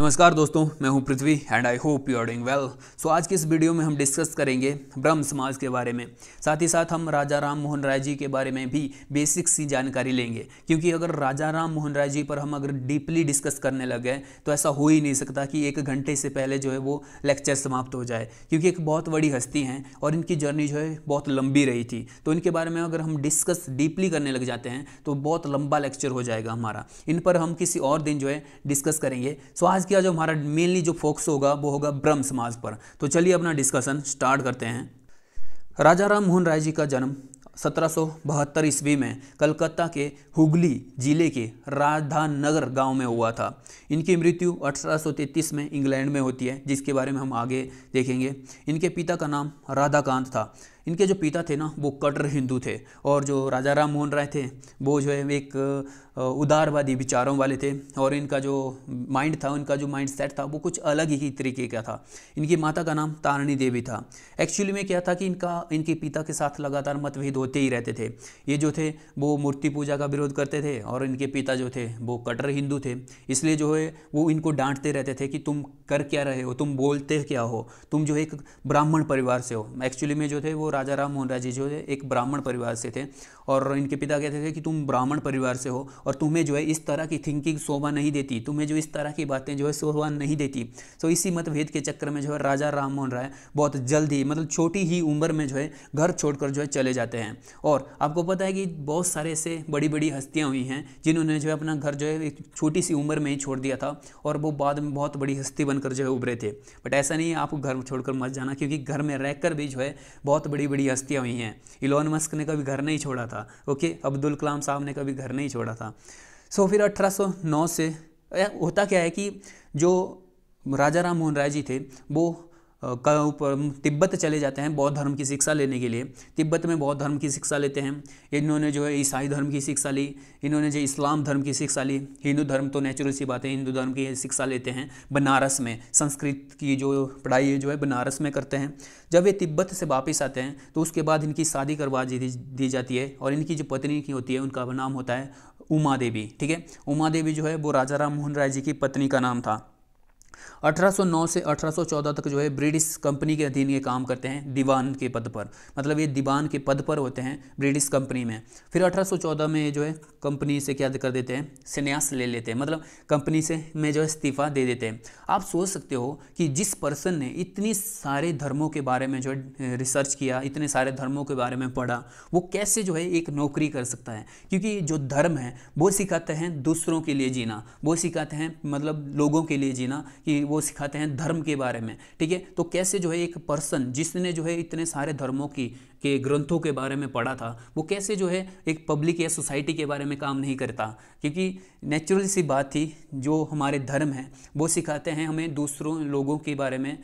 नमस्कार दोस्तों मैं हूं Prithvi and I hope you are doing well so आज की इस वीडियो में हम डिस्कस करेंगे ब्रह्म समाज के बारे में साथ ही साथ हम राजा राम मोहन राय जी के बारे में भी बेसिक सी जानकारी लेंगे क्योंकि अगर राजा राम मोहन राय जी पर हम अगर डीपली डिस्कस करने लग गए तो ऐसा हो ही नहीं सकता कि एक घंटे से पहले जो है वो लेक्चर समाप्त हो जाए क्योंकि एक बहुत बड़ी हस्ती हैं और इनकी जर्नी जो है बहुत लंबी रही थी तो इनके बारे में अगर हम डिस्कस डीपली करने लग जाते हैं तो बहुत लंबा लेक्चर हो जाएगा हमारा इन पर हम किसी और दिन जो है डिस्कस करेंगे सो आज किया जो हमारा मेनली जो फोकस होगा वो होगा ब्रह्म समाज पर तो चलिए अपना डिस्कशन स्टार्ट करते हैं राजा राम मोहन राय जी का जन्म सत्रह ईस्वी में कलकत्ता के हुगली जिले के राधानगर गांव में हुआ था इनकी मृत्यु 1833 में इंग्लैंड में होती है जिसके बारे में हम आगे देखेंगे इनके पिता का नाम राधाकांत था इनके जो पिता थे ना वो कट्टर हिंदू थे और जो राजा राम मोहन राय थे वो जो है एक उदारवादी विचारों वाले थे और इनका जो माइंड था उनका जो माइंड सेट था वो कुछ अलग ही तरीके का था इनकी माता का नाम तारणी देवी था एक्चुअली में क्या था कि इनका इनके पिता के साथ लगातार मतभेद होते ही रहते थे ये जो थे वो मूर्ति पूजा का विरोध करते थे और इनके पिता जो थे वो कट्टर हिंदू थे इसलिए जो है वो इनको डांटते रहते थे कि तुम कर क्या रहे हो तुम बोलते क्या हो तुम जो एक ब्राह्मण परिवार से हो एक्चुअली में जो थे वो राजा राम मोहन राय जी जो है एक ब्राह्मण परिवार से थे और इनके पिता कहते थे कि तुम ब्राह्मण परिवार से हो और तुम्हें जो है इस तरह की थिंकिंग शोभा नहीं देती तुम्हें जो इस तरह की बातें जो है शोभा नहीं देती तो इसी मतभेद के चक्कर में जो है राजा राम मोहन राय बहुत जल्द ही मतलब छोटी ही उम्र में जो है घर छोड़कर जो है चले जाते हैं और आपको पता है कि बहुत सारे ऐसे बड़ी बड़ी हस्तियाँ हुई हैं जिन्होंने जो है अपना घर जो है एक छोटी सी उम्र में ही छोड़ दिया था और वो बाद में बहुत बड़ी हस्ती बनकर जो है उभरे थे बट ऐसा नहीं आप घर छोड़कर मत जाना क्योंकि घर में रहकर भी जो है बहुत बड़ी बड़ी बड़ी हस्तियाँ हुई हैं इलोन मस्क ने कभी घर नहीं छोड़ा था ओके अब्दुल कलाम साहब ने कभी घर नहीं छोड़ा था सो फिर 1809 से होता क्या है कि जो राजा राम मोहन राय जी थे वो तिब्बत चले जाते हैं बौद्ध धर्म की शिक्षा लेने के लिए तिब्बत में बौद्ध धर्म की शिक्षा लेते हैं इन्होंने जो है ईसाई धर्म की शिक्षा ली इन्होंने जो इस्लाम धर्म की शिक्षा ली हिंदू धर्म तो नेचुरल सी बात है हिंदू धर्म की शिक्षा लेते हैं बनारस में संस्कृत की जो पढ़ाई जो है बनारस में करते हैं जब ये तिब्बत से वापस आते हैं तो उसके बाद इनकी शादी करवा दी जाती है और इनकी जो पत्नी की होती है उनका नाम होता है उमा देवी ठीक है उमा देवी जो है वो राजा राम मोहन राय जी की पत्नी का नाम था 1809 से 1814 तक जो है ब्रिटिश कंपनी के अधीन ये काम करते हैं दीवान के पद पर मतलब ये दीवान के पद पर होते हैं ब्रिटिश कंपनी में फिर 1814 में ये जो है कंपनी से क्या कर देते हैं संन्यास ले लेते हैं मतलब कंपनी से में जो है इस्तीफा दे देते हैं आप सोच सकते हो कि जिस पर्सन ने इतनी सारे धर्मों के बारे में जो है रिसर्च किया इतने सारे धर्मों के बारे में पढ़ा वो कैसे जो है एक नौकरी कर सकता है क्योंकि जो धर्म है वो सिखाते हैं दूसरों के लिए जीना वो सिखाते हैं मतलब लोगों के लिए जीना कि कि वो सिखाते हैं धर्म के बारे में ठीक है तो कैसे जो है एक पर्सन जिसने जो है इतने सारे धर्मों की के ग्रंथों के बारे में पढ़ा था वो कैसे जो है एक पब्लिक या सोसाइटी के बारे में काम नहीं करता क्योंकि नेचुरल सी बात थी जो हमारे धर्म हैं वो सिखाते हैं हमें दूसरों लोगों के बारे में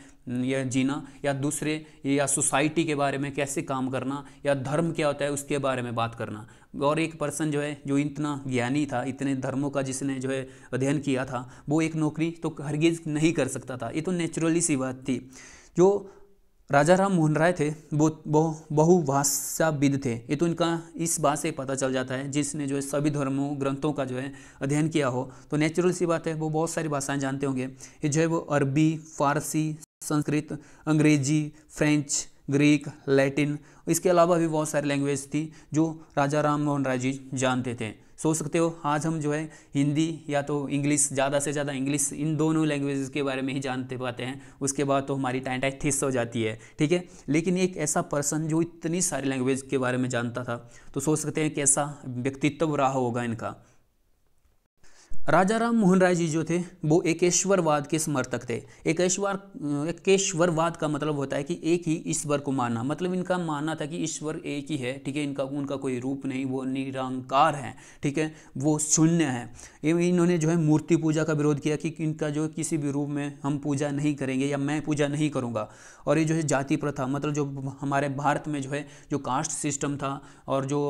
या जीना या दूसरे या सोसाइटी के बारे में कैसे काम करना या धर्म क्या होता है उसके बारे में बात करना और एक पर्सन जो है जो इतना ज्ञानी था इतने धर्मों का जिसने जो है अध्ययन किया था वो एक नौकरी तो हरगिज नहीं कर सकता था ये तो नेचुरली सी बात थी जो राजा राम मोहन राय थे वो बहु बहुभाषाविद थे ये तो इनका इस बात से पता चल जाता है जिसने जो है सभी धर्मों ग्रंथों का जो है अध्ययन किया हो तो नेचुरल सी बात है वो बहुत सारी भाषाएं जानते होंगे ये जो है वो अरबी फारसी संस्कृत अंग्रेजी फ्रेंच ग्रीक लैटिन इसके अलावा भी बहुत सारी लैंग्वेज थी जो राजा राम मोहन राय जी जानते थे सोच सकते हो आज हम जो है हिंदी या तो इंग्लिश ज़्यादा से ज़्यादा इंग्लिश इन दोनों लैंग्वेज के बारे में ही जानते पाते हैं उसके बाद तो हमारी टाइम टाइम थिस हो जाती है ठीक है लेकिन एक ऐसा पर्सन जो इतनी सारी लैंग्वेज के बारे में जानता था तो सोच सकते हैं कैसा व्यक्तित्व रहा होगा इनका राजा राम मोहन राय जी जो थे वो एकेश्वरवाद के समर्थक थे एकेश्वर एकेश्वरवाद का मतलब होता है कि एक ही ईश्वर को मानना मतलब इनका मानना था कि ईश्वर एक ही है ठीक है इनका उनका कोई रूप नहीं वो निरंकार है ठीक है वो शून्य है इन्होंने जो है मूर्ति पूजा का विरोध किया कि इनका जो किसी भी रूप में हम पूजा नहीं करेंगे या मैं पूजा नहीं करूँगा और ये जो है जाति प्रथा मतलब जो हमारे भारत में जो है जो कास्ट सिस्टम था और जो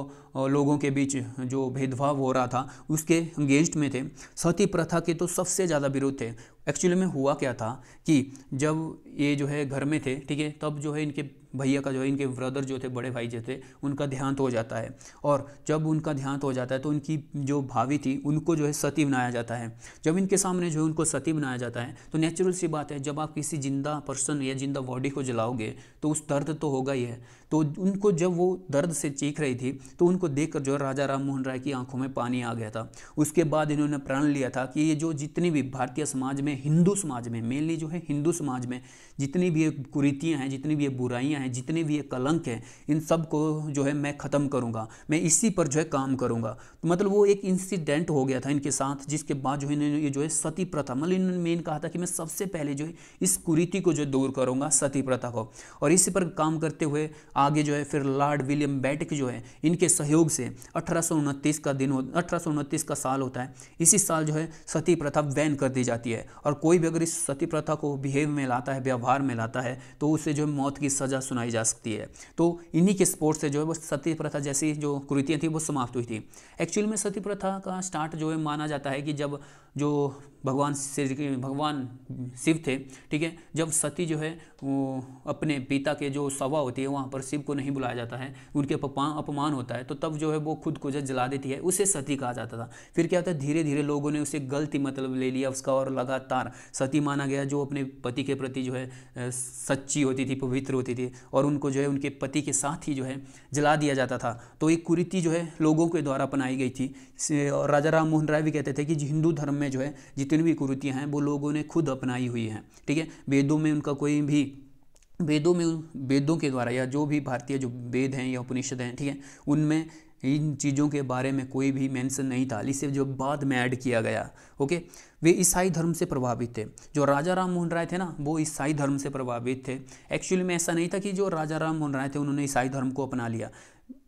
लोगों के बीच जो भेदभाव हो रहा था उसके अगेंस्ट में थे सती प्रथा के तो सबसे ज़्यादा विरोध थे एक्चुअली में हुआ क्या था कि जब ये जो है घर में थे ठीक है तब जो है इनके भैया का जो है इनके ब्रदर जो थे बड़े भाई जो थे उनका देहांत हो जाता है और जब उनका देहांत हो जाता है तो इनकी जो भावी थी उनको जो है सती बनाया जाता है जब इनके सामने जो है उनको सती बनाया जाता है तो नेचुरल सी बात है जब आप किसी जिंदा पर्सन या जिंदा बॉडी को जलाओगे तो उस दर्द तो होगा ही है तो उनको जब वो दर्द से चीख रही थी तो उनको देख जो है राजा राम मोहन राय की आंखों में पानी आ गया था उसके बाद इन्होंने प्रण लिया था कि ये जो जितनी भी भारतीय समाज में हिंदू समाज में मेनली जो है हिंदू समाज में जितनी भी कुरीतियाँ हैं जितनी भी बुराइयाँ हैं हैं जितने भी ये कलंक हैं इन सब को जो है मैं ख़त्म करूँगा मैं इसी पर जो है काम करूँगा तो मतलब वो एक इंसिडेंट हो गया था इनके साथ जिसके बाद जो इन्होंने ये जो है सती प्रथा मतलब इन्होंने मेन कहा था कि मैं सबसे पहले जो है इस कुरीति को जो दूर करूँगा सती प्रथा को और इसी पर काम करते हुए आगे जो है फिर लॉर्ड विलियम बैटिक जो है इनके सहयोग से अठारह का दिन अठारह का साल होता है इसी साल जो है सती प्रथा बैन कर दी जाती है और कोई भी अगर इस सती प्रथा को बिहेव में लाता है व्यवहार में लाता है तो उसे जो है मौत की सज़ा सुनाई जा सकती है तो इन्हीं के स्पोर्ट से जो है वो सती प्रथा जैसी जो कुरीतियाँ थी वो समाप्त हुई थी एक्चुअल में सती प्रथा का स्टार्ट जो है माना जाता है कि जब जो भगवान श्री भगवान शिव थे ठीक है जब सती जो है वो अपने पिता के जो सवा होती है वहाँ पर शिव को नहीं बुलाया जाता है उनके अपमान होता है तो तब जो है वो खुद को जो जला देती है उसे सती कहा जाता था फिर क्या होता है धीरे धीरे लोगों ने उसे गलती मतलब ले लिया उसका और लगातार सती माना गया जो अपने पति के प्रति जो है सच्ची होती थी पवित्र होती थी और उनको जो है उनके पति के साथ ही जो है जला दिया जाता था तो एक कुरीति जो है लोगों के द्वारा अपनाई गई थी और राजा राम मोहन राय भी कहते थे कि हिंदू धर्म में जो है जितनी भी कुरीतियाँ हैं वो लोगों ने खुद अपनाई हुई हैं ठीक है वेदों में उनका कोई भी वेदों में वेदों के द्वारा या जो भी भारतीय जो वेद हैं या उपनिषद हैं ठीक है उनमें इन चीज़ों के बारे में कोई भी मेंशन नहीं था इसे जो बाद में ऐड किया गया ओके वे ईसाई धर्म से प्रभावित थे जो राजा राम मोहन राय थे ना वो ईसाई धर्म से प्रभावित थे एक्चुअली में ऐसा नहीं था कि जो राजा राम मोहन राय थे उन्होंने ईसाई धर्म को अपना लिया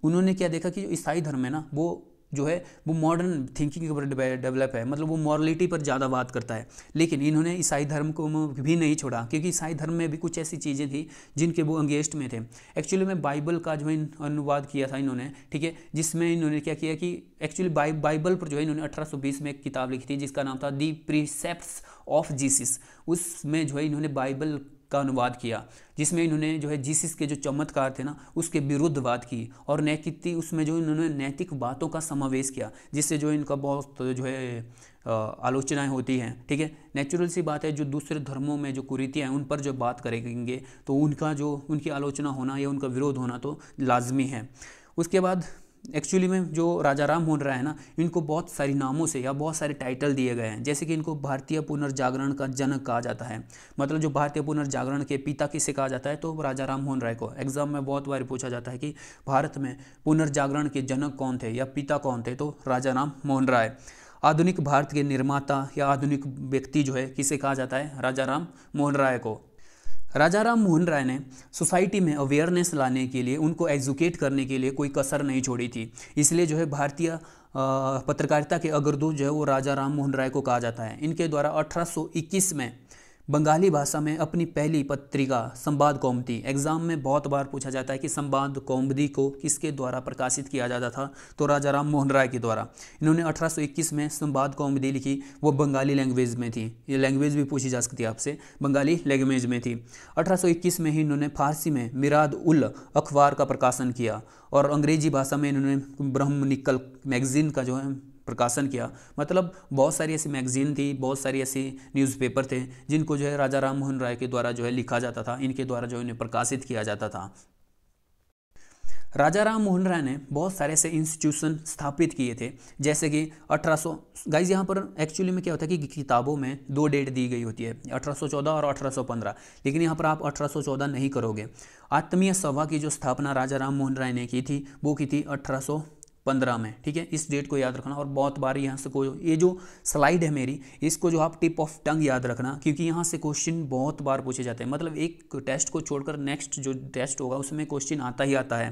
उन्होंने क्या देखा कि जो ईसाई धर्म है ना वो जो है वो मॉडर्न थिंकिंग के ऊपर डेवलप है मतलब वो मॉरलिटी पर ज़्यादा बात करता है लेकिन इन्होंने ईसाई धर्म को भी नहीं छोड़ा क्योंकि ईसाई धर्म में भी कुछ ऐसी चीज़ें थी जिनके वो अंगेस्ट में थे एक्चुअली में बाइबल का जो है अनुवाद किया था इन्होंने ठीक है जिसमें इन्होंने क्या किया कि एक्चुअली बाइबल पर जो है इन्होंने अठारह में एक किताब लिखी थी जिसका नाम था दी प्रिसेप्ट ऑफ जीसिस उसमें जो है इन्होंने बाइबल का अनुवाद किया जिसमें इन्होंने जो है जीसिस के जो चमत्कार थे ना उसके विरुद्ध बात की और नैतिकती उसमें जो इन्होंने नैतिक बातों का समावेश किया जिससे जो इनका बहुत जो है आलोचनाएं होती हैं ठीक है नेचुरल सी बात है जो दूसरे धर्मों में जो कुरीतियाँ हैं उन पर जो बात करेंगे तो उनका जो उनकी आलोचना होना या उनका विरोध होना तो लाजमी है उसके बाद एक्चुअली में जो राजा राम मोहन रहा है ना इनको बहुत सारी नामों से या बहुत सारे टाइटल दिए गए हैं जैसे कि इनको भारतीय पुनर्जागरण का जनक कहा जाता है मतलब जो भारतीय पुनर्जागरण के पिता किसे कहा जाता है तो राजा राम मोहन राय को एग्जाम में बहुत बार पूछा जाता है कि भारत में पुनर्जागरण के जनक कौन थे या पिता कौन थे तो राजा राम मोहन राय आधुनिक भारत के निर्माता या आधुनिक व्यक्ति जो है किसे कहा जाता है राजा राम मोहन राय को राजा राम मोहन राय ने सोसाइटी में अवेयरनेस लाने के लिए उनको एजुकेट करने के लिए कोई कसर नहीं छोड़ी थी इसलिए जो है भारतीय पत्रकारिता के अग्रदूत जो है वो राजा राम मोहन राय को कहा जाता है इनके द्वारा 1821 में बंगाली भाषा में अपनी पहली पत्रिका संवाद कौमदी एग्ज़ाम में बहुत बार पूछा जाता है कि संवाद कौमदी को किसके द्वारा प्रकाशित किया जाता था तो राजा राम मोहन राय के द्वारा इन्होंने 1821 में संवाद कौमदी लिखी वो बंगाली लैंग्वेज में थी ये लैंग्वेज भी पूछी जा सकती है आपसे बंगाली लैंग्वेज में थी अठारह में ही इन्होंने फारसी में मिराद उल अखबार का प्रकाशन किया और अंग्रेजी भाषा में इन्होंने ब्रह्म निकल मैगज़ीन का जो है प्रकाशन किया मतलब बहुत सारी ऐसी मैगजीन थी बहुत सारी ऐसी न्यूज़पेपर थे जिनको जो है राजा राम मोहन राय के द्वारा जो है लिखा जाता था इनके द्वारा जो है इन्हें प्रकाशित किया जाता था राजा राम मोहन राय ने बहुत सारे ऐसे इंस्टीट्यूशन स्थापित किए थे जैसे कि 1800 गाइज यहाँ पर एक्चुअली में क्या होता है कि किताबों में दो डेट दी गई होती है 1814 और 1815 लेकिन यहाँ पर आप 1814 नहीं करोगे आत्मीय सभा की जो स्थापना राजा राम मोहन राय ने की थी वो की थी अठारह पंद्रह में ठीक है इस डेट को याद रखना और बहुत बार यहाँ से कोई ये जो स्लाइड है मेरी इसको जो आप टिप ऑफ टंग याद रखना क्योंकि यहाँ से क्वेश्चन बहुत बार पूछे जाते हैं मतलब एक टेस्ट को छोड़कर नेक्स्ट जो टेस्ट होगा उसमें क्वेश्चन आता ही आता है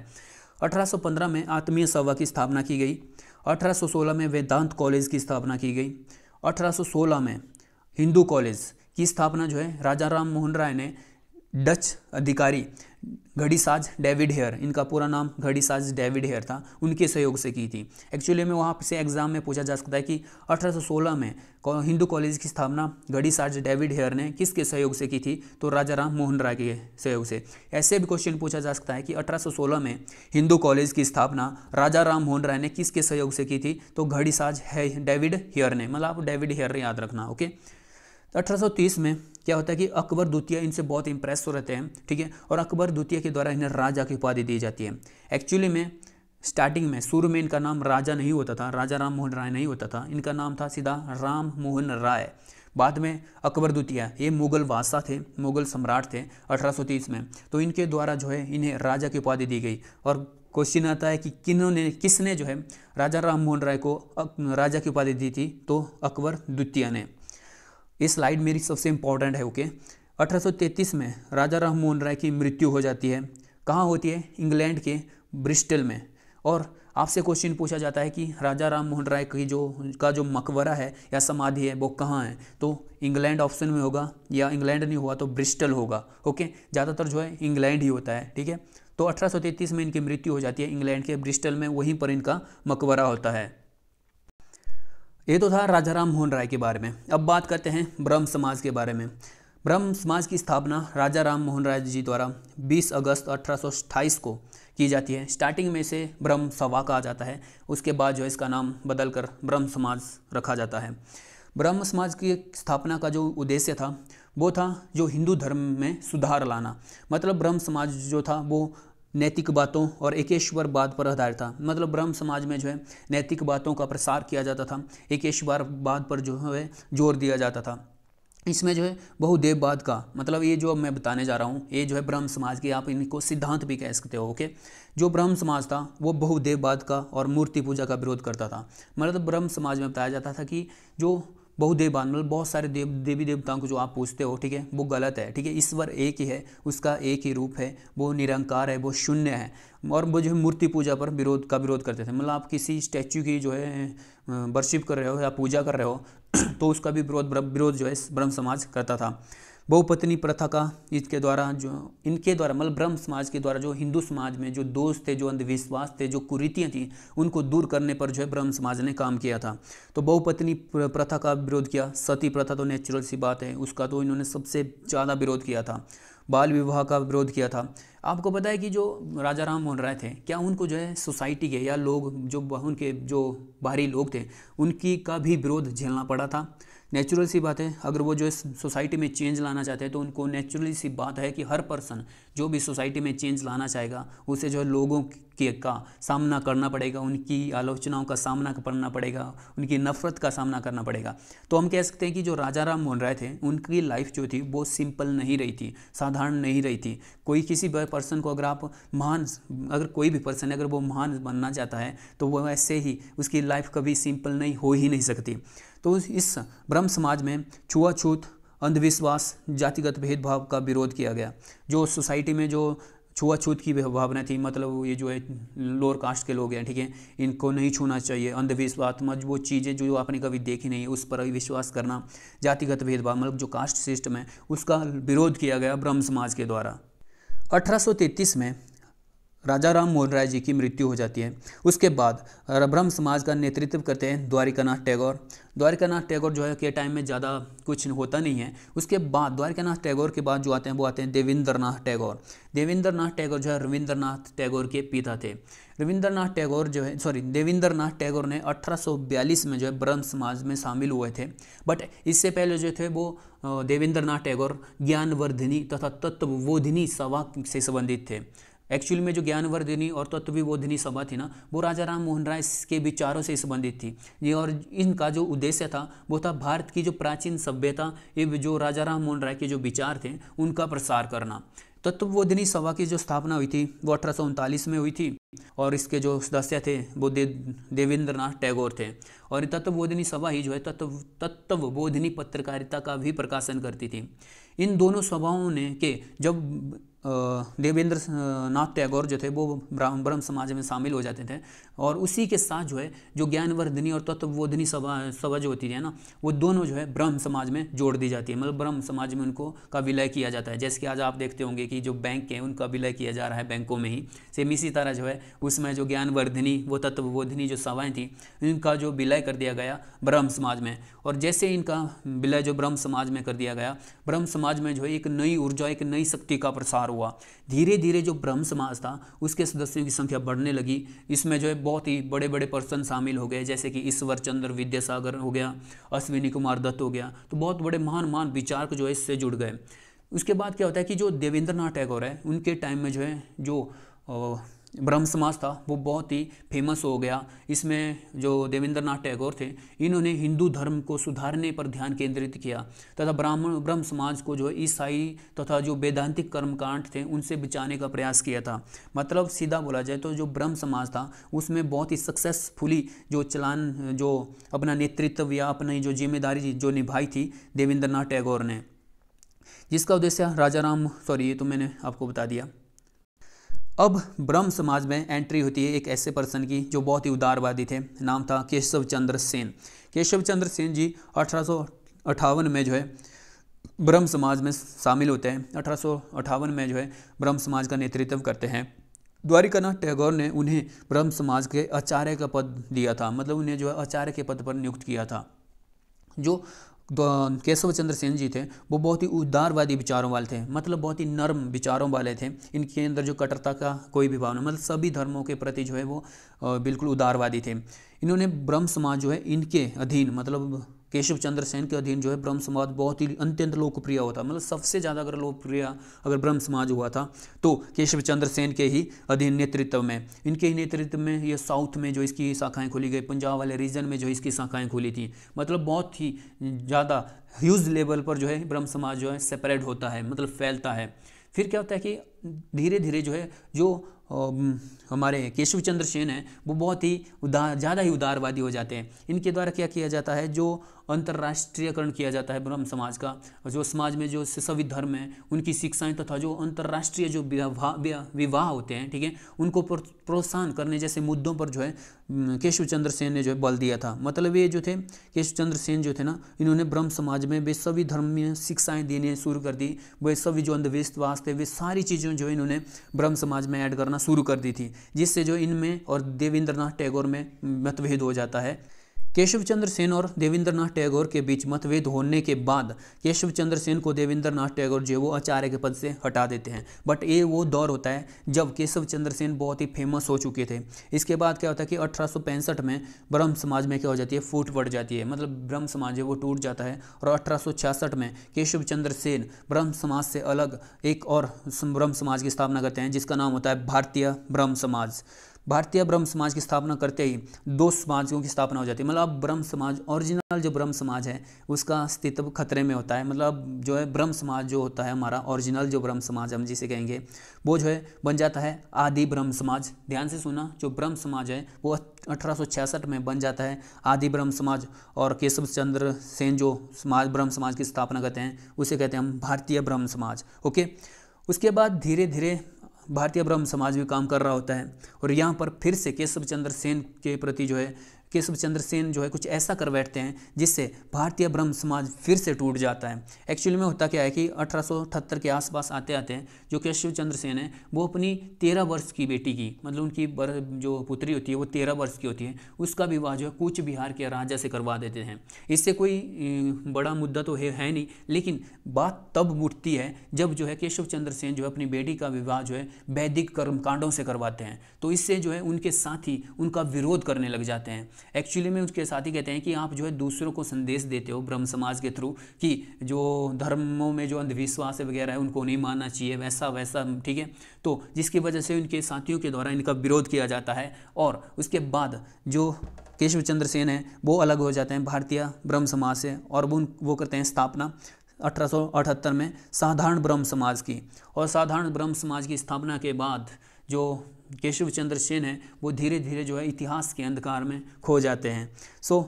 1815 में आत्मीय सभा की स्थापना की गई 1816 में वेदांत कॉलेज की स्थापना की गई 1816 में हिंदू कॉलेज की स्थापना जो है राजा राम मोहन राय ने डच अधिकारी घड़ीसाज डेविड हेयर इनका पूरा नाम घड़ीसाज डेविड हेयर था उनके सहयोग से की थी एक्चुअली में वहाँ से एग्ज़ाम में पूछा जा सकता है कि 1816 में हिंदू कॉलेज की स्थापना घड़ीसाज डेविड हेयर ने किसके सहयोग से की थी तो राजा राम मोहन राय के सहयोग से ऐसे भी क्वेश्चन पूछा जा सकता है कि अठारह में हिंदू कॉलेज की स्थापना राजा राम मोहन राय ने किसके सहयोग से की थी तो घड़ीसाज है डेविड हेयर ने मतलब आप डेविड हेयर याद रखना ओके 1830 में क्या होता है कि अकबर द्वितीय इनसे बहुत इंप्रेस हो रहते हैं ठीक है और अकबर द्वितीय के द्वारा इन्हें राजा की उपाधि दी जाती है एक्चुअली में स्टार्टिंग में शुरू में इनका नाम राजा नहीं होता था राजा राम मोहन राय नहीं होता था इनका नाम था सीधा राम मोहन राय बाद में अकबर द्वितीय ये मुगल बादशाह थे मुगल सम्राट थे 1830 में तो इनके द्वारा जो है इन्हें राजा की उपाधि दी गई और क्वेश्चन आता है कि किन्होंने किसने जो है राजा राम मोहन राय को राजा की उपाधि दी थी तो अकबर द्वितीय ने ये स्लाइड मेरी सबसे इंपॉर्टेंट है ओके okay? 1833 में राजा राम मोहन राय की मृत्यु हो जाती है कहाँ होती है इंग्लैंड के ब्रिस्टल में और आपसे क्वेश्चन पूछा जाता है कि राजा राम मोहन राय की जो का जो मकबरा है या समाधि है वो कहाँ है तो इंग्लैंड ऑप्शन में होगा या इंग्लैंड नहीं हुआ तो ब्रिस्टल होगा ओके ज़्यादातर जो है इंग्लैंड ही होता है ठीक है तो 1833 में इनकी मृत्यु हो जाती है इंग्लैंड के ब्रिस्टल में वहीं पर इनका मकबरा होता है ये तो था राजा राम मोहन राय के बारे में अब बात करते हैं ब्रह्म समाज के बारे में ब्रह्म समाज की स्थापना राजा राम मोहन राय जी द्वारा 20 अगस्त अठारह को की जाती है स्टार्टिंग में इसे ब्रह्म सभा कहा जाता है उसके बाद जो है इसका नाम बदल कर ब्रह्म समाज रखा जाता है ब्रह्म समाज की स्थापना का जो उद्देश्य था वो था जो हिंदू धर्म में सुधार लाना मतलब ब्रह्म समाज जो था वो नैतिक बातों और एकेश्वरवाद पर आधारित था मतलब ब्रह्म समाज में जो है नैतिक बातों का प्रसार किया जाता था एकेश्वरवाद पर जो है जोर दिया जाता था इसमें जो है बहुदेववाद का मतलब ये जो मैं बताने जा रहा हूँ ये जो है ब्रह्म समाज के आप इनको सिद्धांत भी कह सकते हो ओके जो ब्रह्म समाज था वो बहुदेववाद का और मूर्ति पूजा का विरोध करता था मतलब ब्रह्म समाज में बताया जाता था कि जो बहुदेवान मतलब बहुत सारे देव देवी देवताओं को जो आप पूछते हो ठीक है वो गलत है ठीक है ईश्वर एक ही है उसका एक ही रूप है वो निरंकार है वो शून्य है और वो जो है मूर्ति पूजा पर विरोध का विरोध करते थे मतलब आप किसी स्टैचू की जो है वर्शिप कर रहे हो या पूजा कर रहे हो तो उसका भी विरोध विरोध जो है ब्रह्म समाज करता था बहुपत्नी प्रथा का इसके द्वारा जो इनके द्वारा मतलब ब्रह्म समाज के द्वारा जो हिंदू समाज में जो दोष थे जो अंधविश्वास थे जो कुरीतियाँ थी उनको दूर करने पर जो है ब्रह्म समाज ने काम किया था तो बहुपत्नी प्रथा का विरोध किया सती प्रथा तो नेचुरल सी बात है उसका तो इन्होंने सबसे ज़्यादा विरोध किया था बाल विवाह का विरोध किया था आपको पता है कि जो राजा राम मोहन राय थे क्या उनको जो है सोसाइटी के या लोग जो उनके जो बाहरी लोग थे उनकी का भी विरोध झेलना पड़ा था नेचुरल सी बात है अगर वो जो है सोसाइटी में चेंज लाना चाहते हैं तो उनको नेचुरली सी बात है कि हर पर्सन जो भी सोसाइटी में चेंज लाना चाहेगा उसे जो है लोगों के का सामना करना पड़ेगा उनकी आलोचनाओं का सामना करना पड़ेगा उनकी नफ़रत का सामना करना पड़ेगा तो हम कह सकते हैं कि जो राजा राम मोहन राय थे उनकी लाइफ जो थी वो सिंपल नहीं रही थी साधारण नहीं रही थी कोई किसी पर्सन को अगर आप महान अगर कोई भी पर्सन अगर वो महान बनना चाहता है तो वो ऐसे ही उसकी लाइफ कभी सिंपल नहीं हो ही नहीं सकती तो इस ब्रह्म समाज में छुआछूत अंधविश्वास जातिगत भेदभाव का विरोध किया गया जो सोसाइटी में जो छुआछूत की भावना थी मतलब ये जो है लोअर कास्ट के लोग हैं ठीक है इनको नहीं छूना चाहिए अंधविश्वास मत वो चीज़ें जो आपने कभी देखी नहीं उस पर विश्वास करना जातिगत भेदभाव मतलब जो कास्ट सिस्टम है उसका विरोध किया गया ब्रह्म समाज के द्वारा 1833 में राजा राम मोहन राय जी की मृत्यु हो जाती है उसके बाद ब्रह्म समाज का नेतृत्व करते हैं द्वारिकानाथ टैगोर द्वारिकानाथ टैगोर जो है के टाइम में ज़्यादा कुछ होता नहीं है उसके बाद द्वारिकानाथ टैगोर के बाद जो आते हैं वो आते हैं देवेंद्रनाथ टैगोर देवेंद्रनाथ टैगोर जो है रविंद्रनाथ टैगोर के पिता थे रविंद्रनाथ टैगोर जो है सॉरी देवेंद्रनाथ टैगोर ने अठारह में जो है ब्रह्म समाज में शामिल हुए थे बट इससे पहले जो थे वो देवेंद्रनाथ टैगोर ज्ञानवर्धिनी तथा तत्वबोधिनी सभा से संबंधित थे एक्चुअल में जो ज्ञानवर्धिनी और तत्वबोधिनी सभा थी ना वो राजा राम मोहन राय के विचारों से संबंधित थी ये और इनका जो उद्देश्य था वो था भारत की जो प्राचीन सभ्यता ये जो राजा राम मोहन राय के जो विचार थे उनका प्रसार करना तत्वबोधिनी सभा की जो स्थापना हुई थी वो अठारह में हुई थी और इसके जो सदस्य थे वो दे, देवेंद्र नाथ टैगोर थे और तत्वबोधिनी सभा ही जो है तत्व तत्वबोधिनी पत्रकारिता का भी प्रकाशन करती थी इन दोनों सभाओं ने के जब देवेंद्र नाथ टैगोर जो थे वो ब्रह्म समाज में शामिल हो जाते थे और उसी के साथ जो है जो ज्ञानवर्धनी और तत्वबोधनी सभा सभा जो होती है ना वो दोनों जो है ब्रह्म समाज में जोड़ दी जाती है मतलब ब्रह्म समाज में उनको का विलय किया जाता है जैसे कि आज आप देखते होंगे कि जो बैंक हैं उनका विलय किया जा रहा है बैंकों में ही सेम इसी तरह जो है उसमें जो ज्ञानवर्धनी वो तत्वबोधनी जो सभाएँ थी इनका जो विलय कर दिया गया ब्रह्म समाज में और जैसे इनका विलय जो ब्रह्म समाज में कर दिया गया ब्रह्म समाज में जो है एक नई ऊर्जा एक नई शक्ति का प्रसार हुआ धीरे धीरे जो ब्रह्म समाज था उसके सदस्यों की संख्या बढ़ने लगी इसमें जो है बहुत ही बड़े बड़े पर्सन शामिल हो गए जैसे कि ईश्वर चंद्र विद्यासागर हो गया अश्विनी कुमार दत्त हो गया तो बहुत बड़े महान महान विचारक जो है इससे जुड़ गए उसके बाद क्या होता है कि जो देवेंद्र नाथ टैगोर है उनके टाइम में जो है जो ब्रह्म समाज था वो बहुत ही फेमस हो गया इसमें जो देवेंद्र नाथ टैगोर थे इन्होंने हिंदू धर्म को सुधारने पर ध्यान केंद्रित किया तथा ब्राह्मण ब्रह्म समाज को जो ईसाई तथा जो वेदांतिक कर्मकांड थे उनसे बचाने का प्रयास किया था मतलब सीधा बोला जाए तो जो ब्रह्म समाज था उसमें बहुत ही सक्सेसफुली जो चलान जो अपना नेतृत्व या अपनी जो जिम्मेदारी जो निभाई थी देवेंद्र नाथ टैगोर ने जिसका उद्देश्य राजा राम सॉरी ये तो मैंने आपको बता दिया अब ब्रह्म समाज में एंट्री होती है एक ऐसे पर्सन की जो बहुत ही उदारवादी थे नाम था केशव चंद्र सेन केशव चंद्र सेन जी अठारह में जो है ब्रह्म समाज में शामिल होते हैं अठारह में जो है ब्रह्म समाज का नेतृत्व करते हैं द्वारिकानाथ टैगोर ने उन्हें ब्रह्म समाज के आचार्य का पद दिया था मतलब उन्हें जो है आचार्य के पद पर नियुक्त किया था जो केशव चंद्र सेन जी थे वो बहुत ही उदारवादी विचारों वाले थे मतलब बहुत ही नर्म विचारों वाले थे इनके अंदर जो कट्टरता का कोई भी भाव मतलब सभी धर्मों के प्रति जो है वो बिल्कुल उदारवादी थे इन्होंने ब्रह्म समाज जो है इनके अधीन मतलब केशव चंद्र सेन के अधीन जो है ब्रह्म समाज बहुत ही अत्यंत लोकप्रिय हुआ था मतलब सबसे ज़्यादा अगर लोकप्रिय अगर ब्रह्म समाज हुआ था तो केशव चंद्र सेन के ही अधीन नेतृत्व में इनके ही नेतृत्व में ये साउथ में जो इसकी शाखाएं खोली गई पंजाब वाले रीजन में जो इसकी शाखाएं खोली थी मतलब बहुत ही ज़्यादा ह्यूज लेवल पर जो है ब्रह्म समाज जो है सेपरेट होता है मतलब फैलता है फिर क्या होता है कि धीरे धीरे जो है जो हमारे केशव चंद्र सेन हैं वो बहुत ही उदार ज़्यादा ही उदारवादी हो जाते हैं इनके द्वारा क्या किया जाता है जो अंतर्राष्ट्रीयकरण किया जाता है ब्रह्म समाज का और जो समाज में जो सभी धर्म हैं उनकी शिक्षाएं तथा जो अंतर्राष्ट्रीय जो विवाह होते हैं ठीक है उनको प्रोत्साहन करने जैसे मुद्दों पर जो है केशव चंद्र सेन ने जो है बल दिया था मतलब ये जो थे केशव चंद्र सेन जो थे ना इन्होंने ब्रह्म समाज में वे सभी धर्मीय शिक्षाएं देने शुरू कर दी वे सभी जो अंधविश्वास थे वे सारी चीज़ें जो इन्होंने ब्रह्म समाज में ऐड करना शुरू कर दी थी जिससे जो इनमें और देवेंद्रनाथ टैगोर में मतभेद हो जाता है केशवचंद्र सेन और देवेंद्र नाथ टैगोर के बीच मतभेद होने के बाद केशव चंद्र सेन को देवेंद्र नाथ टैगोर जो वो आचार्य के पद से हटा देते हैं बट ये वो दौर होता है जब केशव चंद्र सेन बहुत ही फेमस हो चुके थे इसके बाद क्या होता है कि अठारह में ब्रह्म समाज में क्या हो जाती है फूट पड़ जाती है मतलब ब्रह्म समाज है वो टूट जाता है और अठारह में केशवचंद्र सेन ब्रह्म समाज से अलग एक और ब्रह्म समाज की स्थापना करते हैं जिसका नाम होता है भारतीय ब्रह्म समाज भारतीय ब्रह्म समाज की स्थापना करते ही दो समाजों की स्थापना हो जाती है मतलब अब ब्रह्म समाज ओरिजिनल जो ब्रह्म समाज है उसका अस्तित्व खतरे में होता है मतलब जो है ब्रह्म समाज जो होता है हमारा ओरिजिनल जो ब्रह्म समाज हम जिसे कहेंगे वो जो है बन जाता है आदि ब्रह्म समाज ध्यान से सुना जो ब्रह्म समाज है वो अठारह में बन जाता है आदि ब्रह्म समाज और केशव चंद्र सेन जो समाज ब्रह्म समाज की स्थापना करते हैं उसे कहते हैं हम भारतीय ब्रह्म समाज ओके उसके बाद धीरे धीरे भारतीय ब्रह्म समाज भी काम कर रहा होता है और यहाँ पर फिर से केशव चंद्र सेन के प्रति जो है केशव चंद्र सेन जो है कुछ ऐसा कर बैठते हैं जिससे भारतीय ब्रह्म समाज फिर से टूट जाता है एक्चुअली में होता क्या है कि अठारह के आसपास आते आते हैं जो केशव चंद्र सेन है वो अपनी तेरह वर्ष की बेटी की मतलब उनकी जो पुत्री होती है वो तेरह वर्ष की होती है उसका विवाह जो है कुछ बिहार के राजा से करवा देते हैं इससे कोई बड़ा मुद्दा तो है, है नहीं लेकिन बात तब उठती है जब जो है केशव चंद्र सेन जो है अपनी बेटी का विवाह जो है वैदिक कर्मकांडों से करवाते हैं तो इससे जो है उनके साथी उनका विरोध करने लग जाते हैं एक्चुअली में उसके साथ ही कहते हैं कि आप जो है दूसरों को संदेश देते हो ब्रह्म समाज के थ्रू कि जो धर्मों में जो अंधविश्वास वगैरह है उनको नहीं मानना चाहिए वैसा वैसा ठीक है तो जिसकी वजह से उनके साथियों के द्वारा इनका विरोध किया जाता है और उसके बाद जो केशव चंद्र सेन है वो अलग हो जाते हैं भारतीय ब्रह्म समाज से और वो वो करते हैं स्थापना अठारह में साधारण ब्रह्म समाज की और साधारण ब्रह्म समाज की स्थापना के बाद जो केशव चंद्र सेन है वो धीरे धीरे जो है इतिहास के अंधकार में खो जाते हैं सो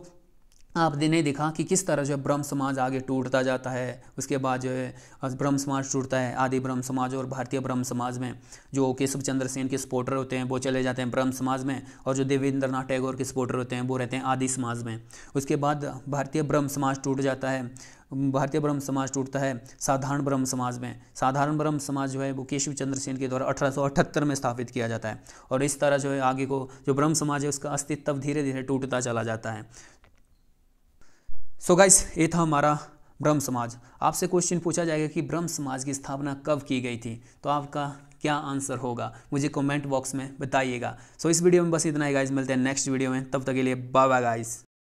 आपने नहीं देखा कि किस तरह जो है ब्रह्म समाज आगे टूटता जाता है उसके बाद जो है ब्रह्म समाज टूटता है आदि ब्रह्म समाज और भारतीय ब्रह्म समाज में जो केशव चंद्र सेन के सपोर्टर होते हैं वो चले जाते हैं ब्रह्म समाज में और जो देवेंद्र नाथ टैगोर के सपोर्टर होते हैं वो रहते हैं आदि समाज में उसके बाद भारतीय ब्रह्म समाज टूट जाता है भारतीय ब्रह्म समाज टूटता है साधारण ब्रह्म समाज में साधारण ब्रह्म समाज जो है वो केशव चंद्र सेन के द्वारा अठारह में स्थापित किया जाता है और इस तरह जो है आगे को जो ब्रह्म समाज है उसका अस्तित्व धीरे धीरे टूटता चला जाता है सो गाइस ये था हमारा ब्रह्म समाज आपसे क्वेश्चन पूछा जाएगा कि ब्रह्म समाज की स्थापना कब की गई थी तो आपका क्या आंसर होगा मुझे कमेंट बॉक्स में बताइएगा सो so इस वीडियो में बस इतना ही गाइस मिलते हैं नेक्स्ट वीडियो में तब तक के लिए बाय बाय गाइस